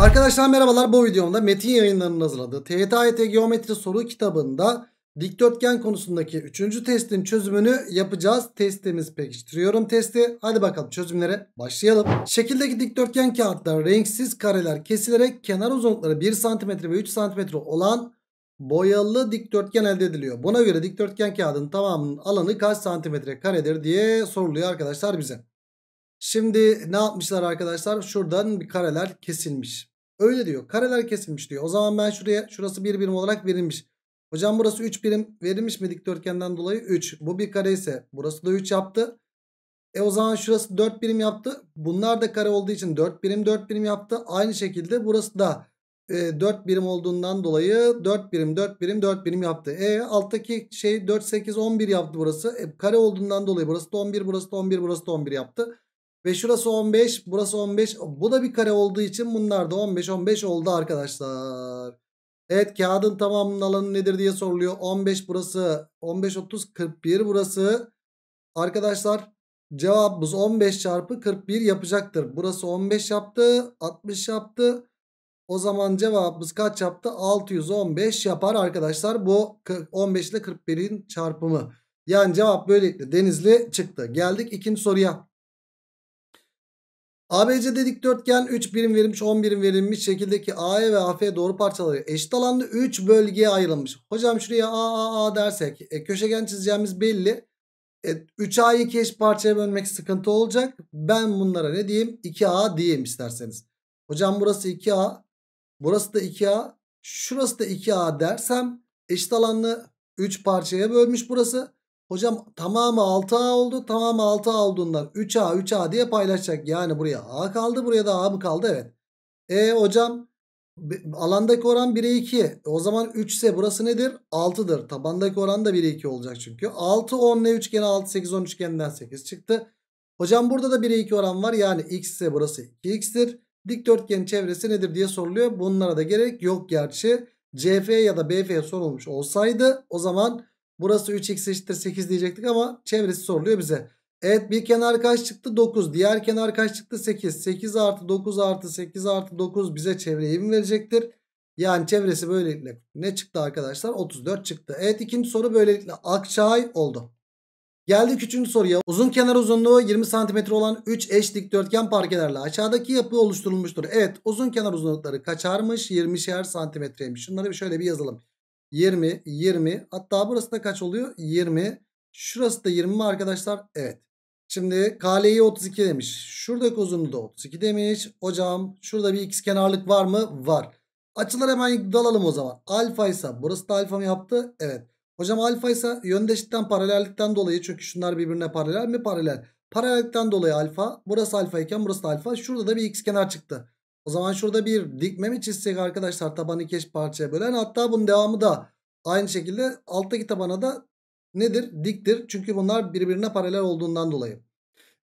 Arkadaşlar merhabalar bu videomda Metin yayınlarının hazırladığı TYT Geometri soru kitabında dikdörtgen konusundaki 3. testin çözümünü yapacağız. Testimiz pekiştiriyorum testi. Hadi bakalım çözümlere başlayalım. Şekildeki dikdörtgen kağıtlar renksiz kareler kesilerek kenar uzunlukları 1 cm ve 3 cm olan boyalı dikdörtgen elde ediliyor. Buna göre dikdörtgen kağıdın tamamının alanı kaç santimetre karedir diye soruluyor arkadaşlar bize. Şimdi ne yapmışlar arkadaşlar? Şuradan bir kareler kesilmiş. Öyle diyor. Kareler kesilmiş diyor. O zaman ben şuraya şurası bir birim olarak verilmiş. Hocam burası 3 birim verilmiş mi dikdörtgenden dolayı? 3. Bu bir kare ise burası da 3 yaptı. E o zaman şurası 4 birim yaptı. Bunlar da kare olduğu için 4 birim 4 birim yaptı. Aynı şekilde burası da e, 4 birim olduğundan dolayı 4 birim 4 birim 4 birim yaptı. E alttaki şey 4 8 11 yaptı burası. E, kare olduğundan dolayı burası da 11 burası da 11 burası da 11 yaptı. Ve şurası 15 burası 15 bu da bir kare olduğu için bunlar da 15 15 oldu arkadaşlar. Evet kağıdın tamamının alanı nedir diye soruluyor. 15 burası 15 30 41 burası. Arkadaşlar cevabımız 15 çarpı 41 yapacaktır. Burası 15 yaptı 60 yaptı. O zaman cevabımız kaç yaptı? 615 yapar arkadaşlar. Bu 15 ile 41'in çarpımı. Yani cevap böylelikle denizli çıktı. Geldik ikinci soruya. ABC'de dikdörtgen 3 birim verilmiş 10 birim verilmiş şekildeki AE ve AF doğru parçaları eşit alanda 3 bölgeye ayrılmış. Hocam şuraya AAA dersek e, köşegen çizeceğimiz belli. E, 3A'yı 2 eşit parçaya bölmek sıkıntı olacak. Ben bunlara ne diyeyim? 2A diyeyim isterseniz. Hocam burası 2A. Burası da 2A. Şurası da 2A dersem eşit alanlı 3 parçaya bölmüş burası. Hocam tamamı 6A oldu. Tamamı 6A olduğundan 3A 3A diye paylaşacak. Yani buraya A kaldı. Buraya da A mı kaldı? Evet. E hocam alandaki oran 1'e 2. O zaman 3 ise burası nedir? 6'dır. Tabandaki oran da 1'e 2 olacak çünkü. 6 10 ne üçgeni 6 8 10 üçgeninden 8 çıktı. Hocam burada da 1'e 2 oran var. Yani x ise burası 2x'tir. Dikdörtgenin çevresi nedir diye soruluyor. Bunlara da gerek yok gerçi. CF ya da BF sorulmuş olsaydı o zaman Burası 3x eşittir 8 diyecektik ama çevresi soruluyor bize. Evet bir kenar kaç çıktı? 9. Diğer kenar kaç çıktı? 8. 8 artı 9 artı 8 artı 9 bize çevreyi mi verecektir? Yani çevresi böylelikle ne çıktı arkadaşlar? 34 çıktı. Evet ikinci soru böylelikle akçay oldu. Geldik üçüncü soruya. Uzun kenar uzunluğu 20 cm olan 3 eş dikdörtgen parkelerle aşağıdaki yapı oluşturulmuştur. Evet uzun kenar uzunlukları kaçarmış? 20'şer santimetreymiş. Şunları şöyle bir yazalım. 20, 20. Hatta burası da kaç oluyor? 20. Şurası da 20 mi arkadaşlar? Evet. Şimdi KL'yi 32 demiş. Şuradaki uzunluğu da 32 demiş. Hocam şurada bir x kenarlık var mı? Var. Açılar hemen dalalım o zaman. Alfa ise burası da alfa mı yaptı? Evet. Hocam alfa ise yöndeşlikten paralellikten dolayı çünkü şunlar birbirine paralel mi? Paralel. Paralellikten dolayı alfa. Burası alfa iken burası da alfa. Şurada da bir x kenar çıktı. O zaman şurada bir dikme mi çizsek arkadaşlar tabanı iki parçaya bölen. Hatta bunun devamı da aynı şekilde alttaki tabana da nedir? Diktir. Çünkü bunlar birbirine paralel olduğundan dolayı.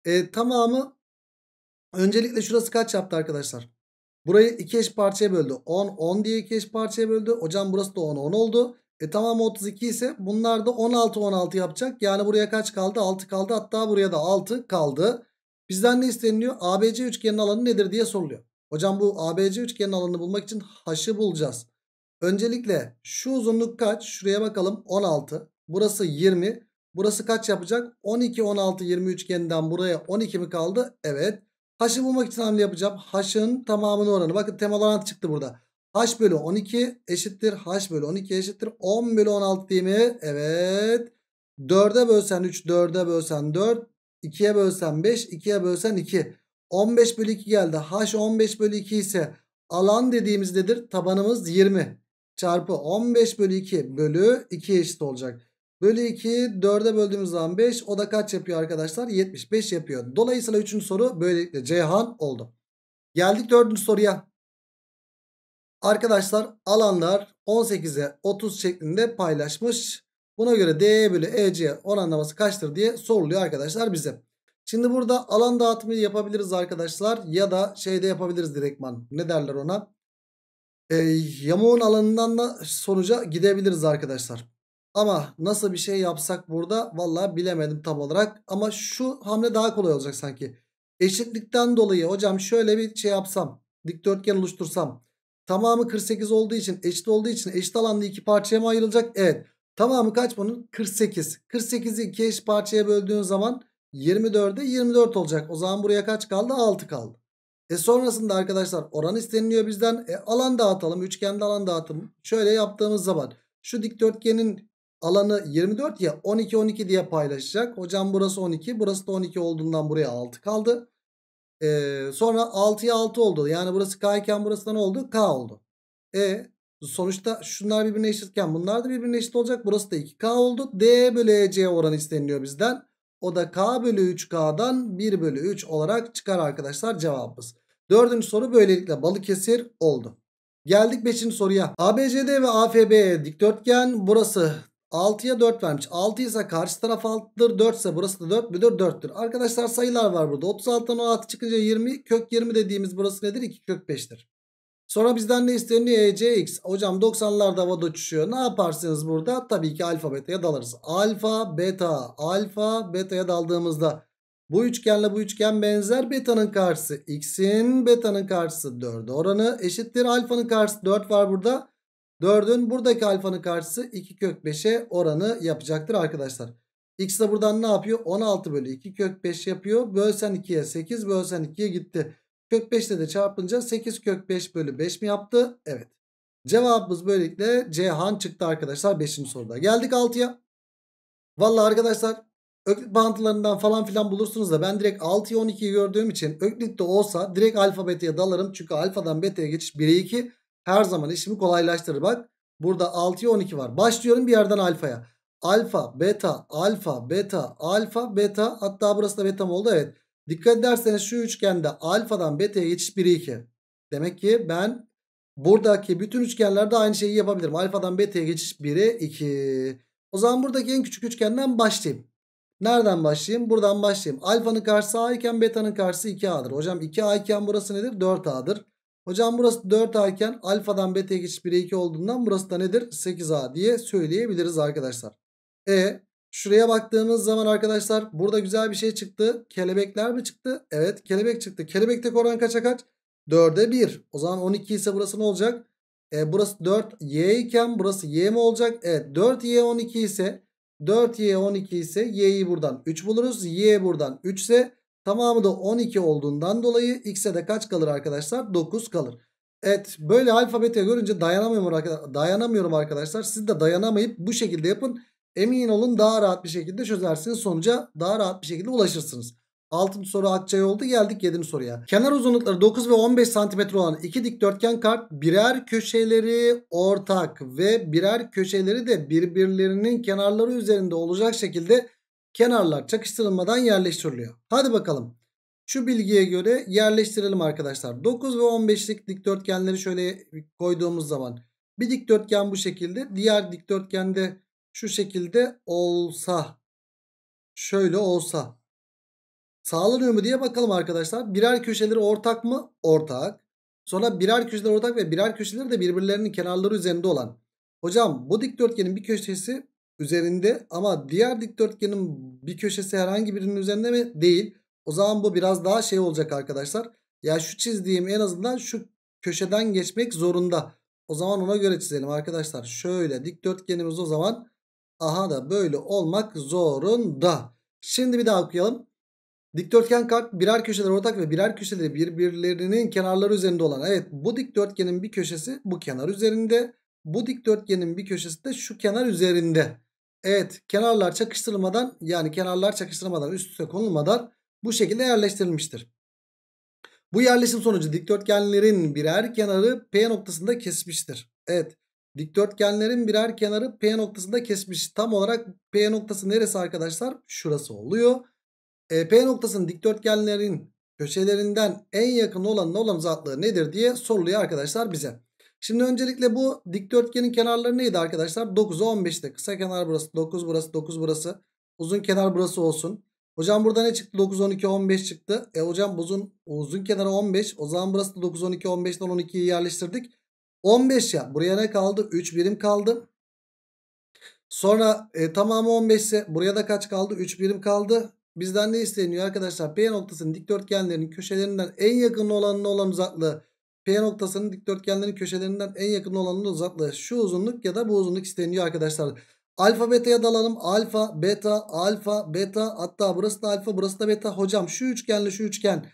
E, tamamı öncelikle şurası kaç yaptı arkadaşlar? Burayı iki eş parçaya böldü. 10, 10 diye iki eş parçaya böldü. Hocam burası da 10, 10 oldu. E tamam 32 ise bunlar da 16, 16 yapacak. Yani buraya kaç kaldı? 6 kaldı. Hatta buraya da 6 kaldı. Bizden ne isteniliyor? ABC üçgenin alanı nedir diye soruluyor. Hocam bu ABC üçgenin alanını bulmak için haşı bulacağız. Öncelikle şu uzunluk kaç? Şuraya bakalım 16. Burası 20. Burası kaç yapacak? 12, 16, 20 üçgeninden buraya 12 mi kaldı? Evet. H'ı bulmak için hamle yapacağım. Haşın tamamını oranı. Bakın temel orantı çıktı burada. Haş bölü 12 eşittir. haş bölü 12 eşittir. 10 bölü 16 değil mi? Evet. 4'e bölsen 3, 4'e bölsen 4, 2'ye bölsen 5, 2'ye bölsen 2. 15 bölü 2 geldi. H 15 bölü 2 ise alan dediğimiz nedir? Tabanımız 20 çarpı 15 bölü 2 bölü 2 eşit olacak. Bölü 2 4'e böldüğümüz zaman 5 o da kaç yapıyor arkadaşlar? 75 yapıyor. Dolayısıyla 3. soru böylelikle Ceyhan oldu. Geldik 4. soruya. Arkadaşlar alanlar 18'e 30 şeklinde paylaşmış. Buna göre D bölü EC oranlaması kaçtır diye soruluyor arkadaşlar bize. Şimdi burada alan dağıtımı yapabiliriz arkadaşlar. Ya da şeyde yapabiliriz direktman. Ne derler ona? E, yamuğun alanından da sonuca gidebiliriz arkadaşlar. Ama nasıl bir şey yapsak burada vallahi bilemedim tam olarak. Ama şu hamle daha kolay olacak sanki. Eşitlikten dolayı hocam şöyle bir şey yapsam. Dikdörtgen oluştursam. Tamamı 48 olduğu için eşit olduğu için eşit alanda iki parçaya mı ayrılacak? Evet. Tamamı kaç bunun? 48. 48'i iki eş parçaya böldüğün zaman 24'e 24 olacak. O zaman buraya kaç kaldı? 6 kaldı. E sonrasında arkadaşlar oran isteniliyor bizden. E alan dağıtalım. Üçgende alan dağıtım. Şöyle yaptığımız zaman şu dikdörtgenin alanı 24 ya 12 12 diye paylaşacak. Hocam burası 12 burası da 12 olduğundan buraya 6 kaldı. Ee, sonra 6'ya 6 oldu. Yani burası K iken burası da ne oldu? K oldu. E sonuçta şunlar birbirine eşitken bunlar da birbirine eşit olacak. Burası da 2K oldu. D bölü e C oranı isteniliyor bizden. O da k bölü 3k'dan 1 bölü 3 olarak çıkar arkadaşlar cevabımız. Dördüncü soru böylelikle Balıkesir oldu. Geldik 5. soruya. ABCD ve AFB dikdörtgen burası 6'ya 4 vermiş. 6 ise karşı taraf 6'dır. 4 ise burası da 4 müdür? 4'tür. Arkadaşlar sayılar var burada. 36'dan 16 çıkınca 20. Kök 20 dediğimiz burası nedir? 2 kök 5'tir. Sonra bizden ne isteniyor? ECX. E, Hocam 90'larda havada uçuşuyor. Ne yaparsınız burada? Tabii ki alfa beta'ya dalarız. Alfa beta. Alfa beta'ya daldığımızda bu üçgenle bu üçgen benzer beta'nın karşısı. X'in beta'nın karşısı 4 oranı eşittir. Alfanın karşısı 4 var burada. 4'ün buradaki alfanın karşısı 2 kök 5'e oranı yapacaktır arkadaşlar. X de buradan ne yapıyor? 16 bölü 2 kök 5 yapıyor. Bölsen 2'ye 8 bölsen 2'ye gitti. Kök 5 ile de çarpınca 8 kök 5 bölü 5 mi yaptı? Evet. Cevabımız böylelikle Cihan çıktı arkadaşlar 5. soruda. Geldik 6'ya. Valla arkadaşlar Öklit bağıntılarından falan filan bulursunuz da ben direkt 6'yı 12'yi gördüğüm için Öklit de olsa direkt alfa beta'ya dalarım. Çünkü alfadan beta'ya geçiş 1'e 2 her zaman işimi kolaylaştırır. Bak burada 6'ya 12 var. Başlıyorum bir yerden alfaya. Alfa, beta, alfa, beta, alfa, beta hatta burası da beta mı oldu? Evet. Dikkat ederseniz şu üçgende alfadan beta'ya geçiş 1'e 2. Demek ki ben buradaki bütün üçgenlerde aynı şeyi yapabilirim. Alfadan beta'ya geçiş 1'e 2. O zaman buradaki en küçük üçgenden başlayayım. Nereden başlayayım? Buradan başlayayım. Alfanın karşısı A iken betanın karşısı 2A'dır. Hocam 2A iken burası nedir? 4A'dır. Hocam burası 4A iken alfadan beta'ya geçiş 1'e 2 olduğundan burası da nedir? 8A diye söyleyebiliriz arkadaşlar. E Şuraya baktığımız zaman arkadaşlar burada güzel bir şey çıktı. Kelebekler mi çıktı? Evet kelebek çıktı. Kelebekte oran kaça kaç? 4'e 1. O zaman 12 ise burası ne olacak? E, burası 4 y iken burası y mi olacak? Evet 4 y 12 ise 4 y 12 ise y'yi buradan 3 buluruz. Y buradan 3 ise tamamı da 12 olduğundan dolayı x'e de kaç kalır arkadaşlar? 9 kalır. Evet böyle alfabete görünce dayanamıyorum, dayanamıyorum arkadaşlar. Siz de dayanamayıp bu şekilde yapın. Emin olun daha rahat bir şekilde çözersiniz. Sonuca daha rahat bir şekilde ulaşırsınız. 6. soru Akçay oldu. Geldik 7. soruya. Kenar uzunlukları 9 ve 15 cm olan iki dikdörtgen kart birer köşeleri ortak ve birer köşeleri de birbirlerinin kenarları üzerinde olacak şekilde kenarlar çakıştırılmadan yerleştiriliyor. Hadi bakalım. Şu bilgiye göre yerleştirelim arkadaşlar. 9 ve 15'lik dikdörtgenleri şöyle koyduğumuz zaman bir dikdörtgen bu şekilde, diğer dikdörtgende şu şekilde olsa şöyle olsa sağlanıyor mu diye bakalım arkadaşlar. Birer köşeleri ortak mı? Ortak. Sonra birer köşeler ortak ve birer köşeleri de birbirlerinin kenarları üzerinde olan. Hocam bu dikdörtgenin bir köşesi üzerinde ama diğer dikdörtgenin bir köşesi herhangi birinin üzerinde mi? Değil. O zaman bu biraz daha şey olacak arkadaşlar. Ya şu çizdiğim en azından şu köşeden geçmek zorunda. O zaman ona göre çizelim arkadaşlar. Şöyle dikdörtgenimiz o zaman Aha da böyle olmak zorunda. Şimdi bir daha okuyalım. Dikdörtgen kart birer köşeler ortak ve birer köşeleri birbirlerinin kenarları üzerinde olan. Evet bu dikdörtgenin bir köşesi bu kenar üzerinde. Bu dikdörtgenin bir köşesi de şu kenar üzerinde. Evet kenarlar çakıştırılmadan yani kenarlar çakıştırılmadan üst üste konulmadan bu şekilde yerleştirilmiştir. Bu yerleşim sonucu dikdörtgenlerin birer kenarı P noktasında kesmiştir. Evet Dikdörtgenlerin birer kenarı P noktasında kesmiş. Tam olarak P noktası neresi arkadaşlar? Şurası oluyor. E, P noktasının dikdörtgenlerin köşelerinden en yakın olanın olan uzaklığı nedir diye soruluyor arkadaşlar bize. Şimdi öncelikle bu dikdörtgenin kenarları neydi arkadaşlar? 9'a 15'te kısa kenar burası 9 burası 9 burası uzun kenar burası olsun. Hocam burada ne çıktı? 9, 12, 15 çıktı. E hocam uzun, uzun kenarı 15. O zaman burası da 9, 12, 15den 12'yi yerleştirdik. 15 yap. Buraya ne kaldı? 3 birim kaldı. Sonra e, tamamı 15 ise buraya da kaç kaldı? 3 birim kaldı. Bizden ne isteniyor arkadaşlar? P noktasının dikdörtgenlerinin köşelerinden en yakın olanın olan uzaklığı. P noktasının dikdörtgenlerin köşelerinden en yakın olanın uzaklığı. Şu uzunluk ya da bu uzunluk isteniyor arkadaşlar. Alfa beta'ya dalalım. Alfa, beta, alfa, beta. Hatta burası da alfa, burası da beta. Hocam şu üçgenle şu üçgen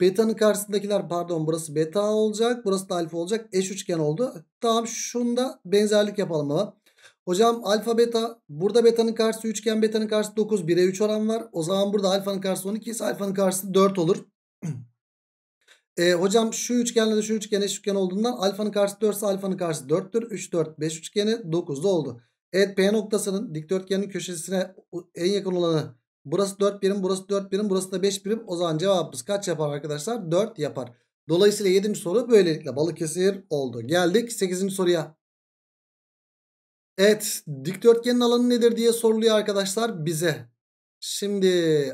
Beta'nın karşısındakiler pardon burası beta olacak. Burası da alfa olacak. Eş üçgen oldu. Tamam şunda benzerlik yapalım ama. Hocam alfa beta burada betanın karşısı üçgen betanın karşısı 9 1'e 3 oran var. O zaman burada alfanın karşısı 12 ise alfanın karşısı 4 olur. e, hocam şu üçgenle de şu üçgen eş üçgen olduğundan alfanın karşısı 4 ise alfanın karşısı 4'tür. 3 4 5 üçgeni 9'da oldu. Evet P noktasının dikdörtgenin köşesine en yakın olanı Burası 4 birim, burası 4 birim, burası da 5 birim. O zaman cevabımız kaç yapar arkadaşlar? 4 yapar. Dolayısıyla 7. soru böylelikle Balıkesir oldu. Geldik 8. soruya. Evet, dikdörtgenin alanı nedir diye soruluyor arkadaşlar bize. Şimdi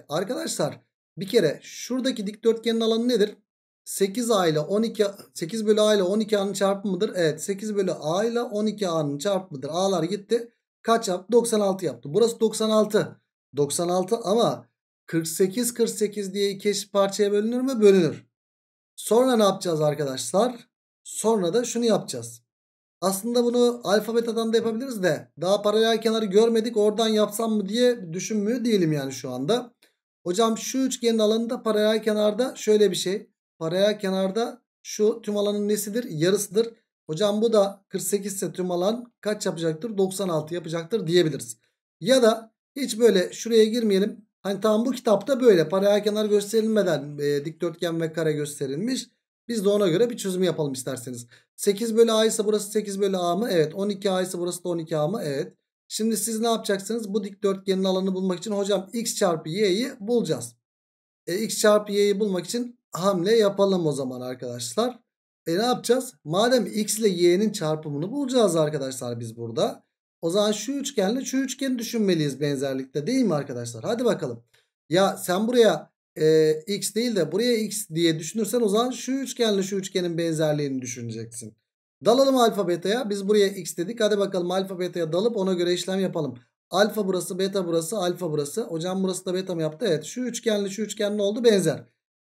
arkadaşlar bir kere şuradaki dikdörtgenin alanı nedir? 8 a ile 12 8 bölü a ile 12 a'nın çarpımıdır. Evet 8 bölü a ile 12 a'nın çarpımıdır. A'lar gitti. Kaç yaptı? 96 yaptı. Burası 96. 96 ama 48 48 diye iki eşit parçaya bölünür mü? Bölünür. Sonra ne yapacağız arkadaşlar? Sonra da şunu yapacağız. Aslında bunu alfabetadan da yapabiliriz de daha paralel kenarı görmedik oradan yapsam mı diye düşünmüyor değilim yani şu anda. Hocam şu üçgenin alanında paralel kenarda şöyle bir şey. Paralel kenarda şu tüm alanın nesidir? Yarısıdır. Hocam bu da 48 ise tüm alan kaç yapacaktır? 96 yapacaktır diyebiliriz. Ya da hiç böyle şuraya girmeyelim. Hani tam bu kitapta böyle paralel kenar gösterilmeden e, dikdörtgen ve kare gösterilmiş. Biz de ona göre bir çözüm yapalım isterseniz. 8 bölü A ise burası 8 bölü A mı? Evet. 12 A ise burası da 12 A mı? Evet. Şimdi siz ne yapacaksınız? Bu dikdörtgenin alanını bulmak için hocam x çarpı y'yi bulacağız. E, x çarpı y'yi bulmak için hamle yapalım o zaman arkadaşlar. E ne yapacağız? Madem x ile y'nin çarpımını bulacağız arkadaşlar biz burada. O zaman şu üçgenle şu üçgeni düşünmeliyiz benzerlikte değil mi arkadaşlar? Hadi bakalım. Ya sen buraya e, x değil de buraya x diye düşünürsen o zaman şu üçgenle şu üçgenin benzerliğini düşüneceksin. Dalalım alfa beta'ya. Biz buraya x dedik. Hadi bakalım alfa beta'ya dalıp ona göre işlem yapalım. Alfa burası, beta burası, alfa burası. Hocam burası da beta mı yaptı? Evet. Şu üçgenle şu üçgen ne oldu? Benzer.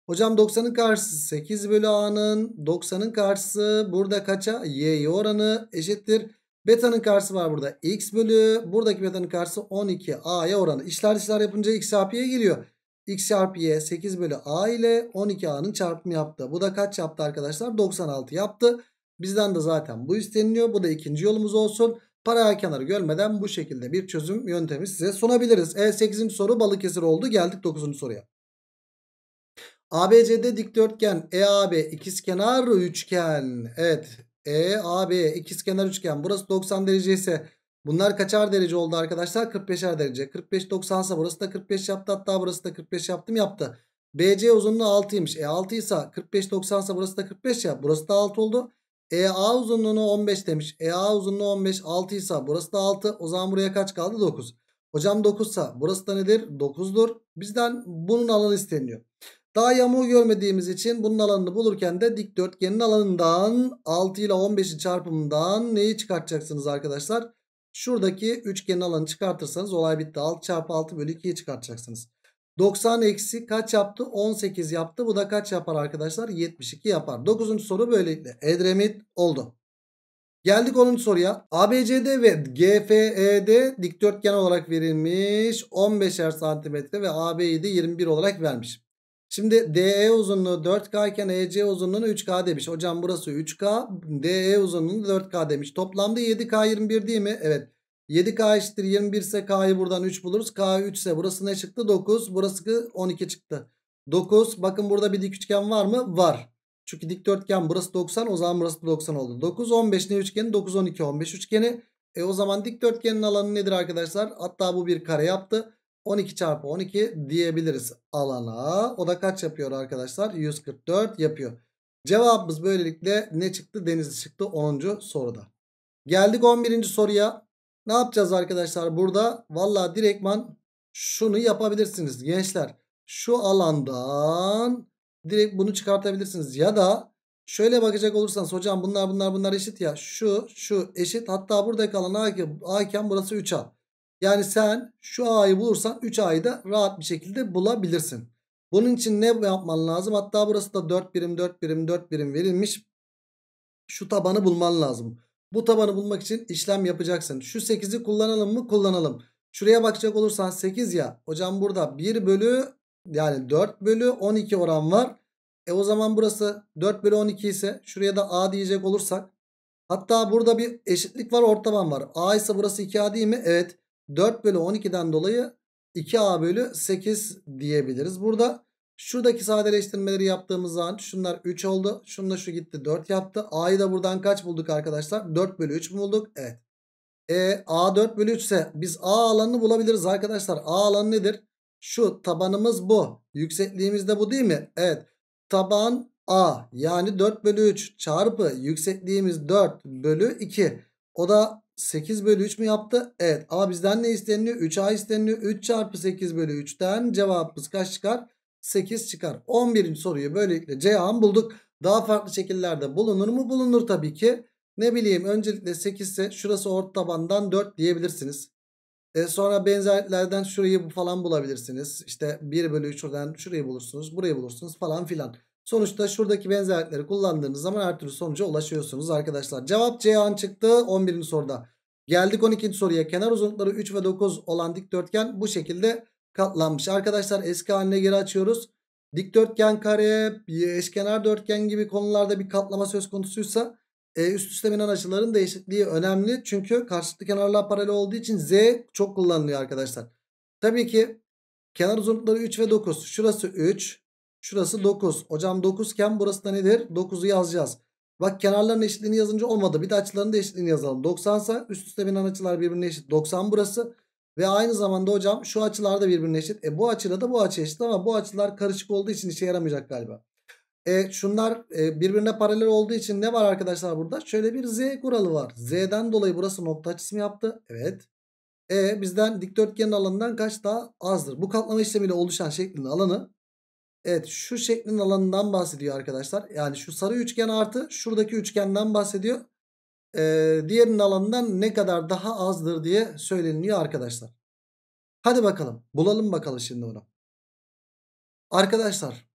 Hocam 90'ın karşısı 8 bölü a'nın. 90'ın karşısı burada kaça? y'ye oranı eşittir. Beta'nın karşısı var burada. X bölü buradaki beta'nın karşısı 12 A'ya oranı. İşler işler yapınca X çarpı Y geliyor. X çarpı Y 8 bölü A ile 12 A'nın çarpımı yaptı. Bu da kaç yaptı arkadaşlar? 96 yaptı. Bizden de zaten bu isteniliyor. Bu da ikinci yolumuz olsun. Paralel kenarı görmeden bu şekilde bir çözüm yöntemi size sunabiliriz. E 8. soru Balıkesir oldu. Geldik 9. soruya. ABCD dikdörtgen EAB ikizkenar üçgen. Evet EAB ikizkenar üçgen. Burası 90 derece ise bunlar kaçar derece oldu arkadaşlar? 45'er derece. 45 90 ise burası da 45 yaptı. Hatta burası da 45 yaptım yaptı. BC uzunluğu 6'ymış. E 6 ise 45 90 e, e, ise burası da 45 ya. Burası da 6 oldu. EA uzunluğunu 15 demiş. EA uzunluğu 15 6 ise burası da 6. O zaman buraya kaç kaldı? 9. Hocam 9 ise burası da nedir? 9'dur. Bizden bunun alanı isteniyor. Daha yamuğu görmediğimiz için bunun alanını bulurken de dikdörtgenin alanından 6 ile 15'in çarpımından neyi çıkartacaksınız arkadaşlar? Şuradaki üçgenin alanı çıkartırsanız olay bitti. 6 çarpı 6 bölü 2'yi çıkartacaksınız. 90 eksi kaç yaptı? 18 yaptı. Bu da kaç yapar arkadaşlar? 72 yapar. 9. soru böylelikle Edremit oldu. Geldik 10. soruya. ABCD ve GFED dikdörtgen olarak verilmiş. 15'er santimetre ve AB'yi de 21 olarak vermiş. Şimdi DE uzunluğu 4K iken EC uzunluğunu 3K demiş. Hocam burası 3K. DE uzunluğunu 4K demiş. Toplamda 7K 21 değil mi? Evet. 7K eşittir 21 ise K'yı buradan 3 buluruz. K 3 ise burası ne çıktı? 9. Burası 12 çıktı. 9. Bakın burada bir dik üçgen var mı? Var. Çünkü dikdörtgen burası 90 o zaman burası 90 oldu. 9 15 ne üçgeni? 9 12 15 üçgeni. E o zaman dikdörtgenin alanı nedir arkadaşlar? Hatta bu bir kare yaptı. 12 çarpı 12 diyebiliriz alana. O da kaç yapıyor arkadaşlar? 144 yapıyor. Cevabımız böylelikle ne çıktı? Denizli çıktı 10. soruda. Geldik 11. soruya. Ne yapacağız arkadaşlar burada? Valla direktman şunu yapabilirsiniz gençler. Şu alandan direkt bunu çıkartabilirsiniz. Ya da şöyle bakacak olursanız hocam bunlar bunlar bunlar eşit ya. Şu şu eşit hatta buradaki alan A iken burası 3 al. Yani sen şu A'yı bulursan 3 A'yı da rahat bir şekilde bulabilirsin. Bunun için ne yapman lazım? Hatta burası da 4 birim 4 birim 4 birim verilmiş. Şu tabanı bulman lazım. Bu tabanı bulmak için işlem yapacaksın. Şu 8'i kullanalım mı? Kullanalım. Şuraya bakacak olursan 8 ya. Hocam burada 1 bölü yani 4 bölü 12 oran var. E o zaman burası 4 bölü 12 ise şuraya da A diyecek olursak. Hatta burada bir eşitlik var ortaban var. A ise burası 2A değil mi? Evet. 4 bölü 12'den dolayı 2A bölü 8 diyebiliriz. Burada şuradaki sadeleştirmeleri yaptığımız zaman şunlar 3 oldu. Şununla şu gitti 4 yaptı. A'yı da buradan kaç bulduk arkadaşlar? 4 bölü 3 mü bulduk? Evet. E, A 4 bölü 3 ise biz A alanını bulabiliriz arkadaşlar. A alanı nedir? Şu tabanımız bu. Yüksekliğimiz de bu değil mi? Evet. Taban A yani 4 bölü 3 çarpı yüksekliğimiz 4 bölü 2. O da 8 bölü 3 mü yaptı? Evet. Ama bizden ne isteniliyor? 3A isteniliyor. 3 çarpı 8 bölü 3'ten cevabımız kaç çıkar? 8 çıkar. 11. soruyu böylelikle C'an bulduk. Daha farklı şekillerde bulunur mu? Bulunur tabii ki. Ne bileyim öncelikle 8 ise şurası orta tabandan 4 diyebilirsiniz. E sonra benzerliklerden şurayı falan bulabilirsiniz. İşte 1 bölü 3 şuradan şurayı bulursunuz. Burayı bulursunuz falan filan. Sonuçta şuradaki benzerlikleri kullandığınız zaman her türlü sonuca ulaşıyorsunuz arkadaşlar. Cevap C an çıktı 11. soruda. Geldik 12. soruya. Kenar uzunlukları 3 ve 9 olan dikdörtgen bu şekilde katlanmış. Arkadaşlar eski haline geri açıyoruz. Dikdörtgen kare, eşkenar dörtgen gibi konularda bir katlama söz konusuysa e, üst üste binen açıların değişikliği önemli. Çünkü karşılıklı kenarlar paralel olduğu için Z çok kullanılıyor arkadaşlar. Tabii ki kenar uzunlukları 3 ve 9. Şurası 3. Şurası 9. Hocam 9 iken burası da nedir? 9'u yazacağız. Bak kenarların eşitliğini yazınca olmadı. Bir de açıların da eşitliğini yazalım. 90 ise üst üste binen açılar birbirine eşit. 90 burası. Ve aynı zamanda hocam şu açılar da birbirine eşit. E bu açıyla da bu açı eşit ama bu açılar karışık olduğu için işe yaramayacak galiba. E şunlar e, birbirine paralel olduğu için ne var arkadaşlar burada? Şöyle bir z kuralı var. Z'den dolayı burası nokta açısı mı yaptı? Evet. E bizden dikdörtgenin alanından kaç daha azdır? Bu katlama işlemiyle oluşan şeklin alanı Evet şu şeklin alanından bahsediyor arkadaşlar. Yani şu sarı üçgen artı şuradaki üçgenden bahsediyor. Ee, diğerinin alanından ne kadar daha azdır diye söyleniliyor arkadaşlar. Hadi bakalım bulalım bakalım şimdi bunu. Arkadaşlar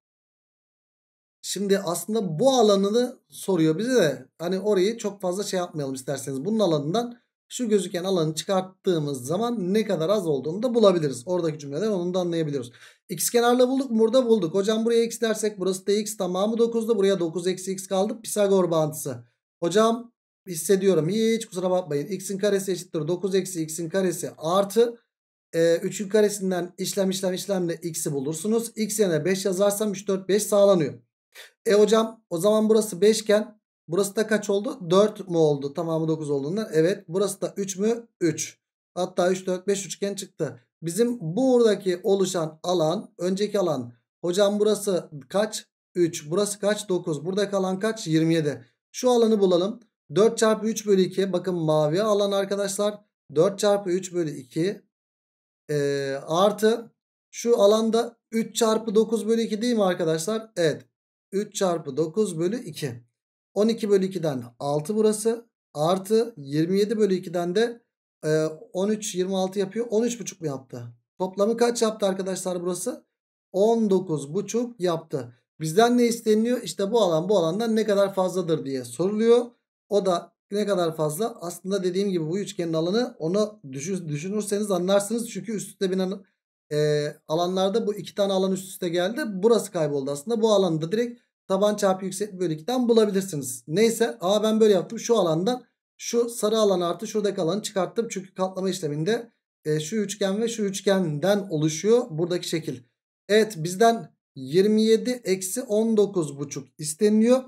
şimdi aslında bu alanını soruyor bize de hani orayı çok fazla şey yapmayalım isterseniz. Bunun alanından şu gözüken alanı çıkarttığımız zaman ne kadar az olduğunu da bulabiliriz. Oradaki cümleden onu da anlayabiliyoruz. X kenarla bulduk burada bulduk. Hocam buraya x dersek burası da x tamamı 9'da buraya 9 eksi x kaldı. Pisagor bağıntısı. Hocam hissediyorum hiç kusura bakmayın. X'in karesi eşittir 9 eksi x'in karesi artı e, 3'ün karesinden işlem işlem işlemle x'i bulursunuz. X yerine 5 yazarsam 3 4 5 sağlanıyor. E hocam o zaman burası 5 iken Burası da kaç oldu? 4 mu oldu? Tamamı 9 olduğundan. Evet. Burası da 3 mü? 3. Hatta 3, 4, 5 üçgen çıktı. Bizim buradaki oluşan alan, önceki alan. Hocam burası kaç? 3. Burası kaç? 9. Buradaki kalan kaç? 27. Şu alanı bulalım. 4 çarpı 3 bölü 2. Bakın mavi alan arkadaşlar. 4 çarpı 3 bölü 2. Ee, artı şu alanda 3 çarpı 9 bölü 2 değil mi arkadaşlar? Evet. 3 çarpı 9 bölü 2. 12 bölü 2'den 6 burası. Artı 27 bölü 2'den de 13 e, 26 yapıyor. 13 buçuk mu yaptı? Toplamı kaç yaptı arkadaşlar burası? 19 buçuk yaptı. Bizden ne isteniliyor? İşte bu alan bu alandan ne kadar fazladır diye soruluyor. O da ne kadar fazla? Aslında dediğim gibi bu üçgenin alanı onu düşünürseniz anlarsınız. Çünkü üst üste binen e, alanlarda bu iki tane alan üst üste geldi. Burası kayboldu aslında. Bu alanda direkt taban çarpı yükseklik bölü 2'den bulabilirsiniz. Neyse a ben böyle yaptım. Şu alandan şu sarı alan artı şuradaki alanı çıkarttım. Çünkü katlama işleminde e, şu üçgen ve şu üçgenden oluşuyor buradaki şekil. Evet bizden 27 eksi 19 buçuk isteniliyor.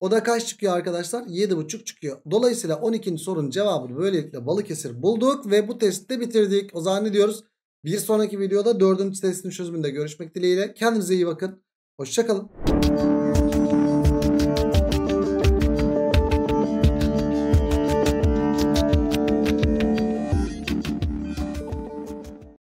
O da kaç çıkıyor arkadaşlar? 7 buçuk çıkıyor. Dolayısıyla 12. sorunun cevabını böylelikle Balıkesir bulduk ve bu testi bitirdik. O zaman ne diyoruz? Bir sonraki videoda 4. testin çözümünde görüşmek dileğiyle. Kendinize iyi bakın. Hoşçakalın.